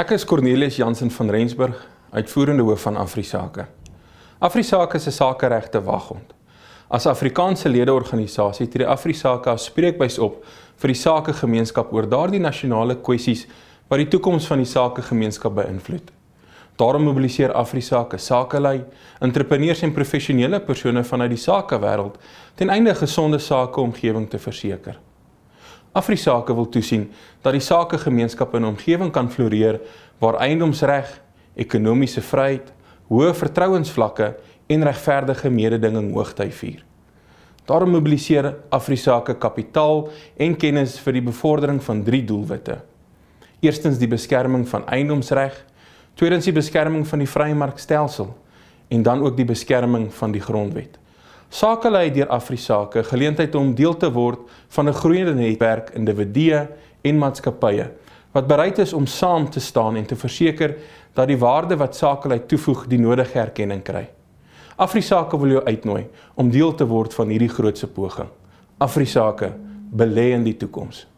Ek is Cornelis Jansen van Rensburg, uitvoerende hoof van Afrisake. Afrisake is 'n sakeregte waghond. As Afrikaanse ledeorganisasie tree Afrisake as spreekbuis op vir die sakegemeenskap oor daardie nasionale kwessies wat die toekoms van die sakegemeenskap beïnvloed. Daarom mobiliseer Afrisake sakelei, entrepreneurs en professionele persone vanuit die sakewêreld ten einde gesonde sakeomgewing te verseker. Afrisake wil toesien dat die sakegemeenskap in 'n omgewing kan floreer waar eiendomsreg, ekonomiese vryheid, hoë vertrouensvlakke en regverdige mededinging hoogtyd vier. Daarom mobiliseer Afrisake kapitaal en kennis vir die bevordering van drie doelwitte. Eerstens die beskerming van eiendomsreg, tweedens die beskerming van die vrye markstelsel en dan ook die beskerming van die grondwet. Sakelei deur AfriSake geleentheid om deel te word van 'n groeiende netwerk individue en maatskappye wat bereid is om saam te staan en te verseker dat die waarde wat Sakelei toevoeg die nodige erkenning kry. AfriSake wil jou uitnooi om deel te word van hierdie grootse poging. AfriSake belê in die toekoms.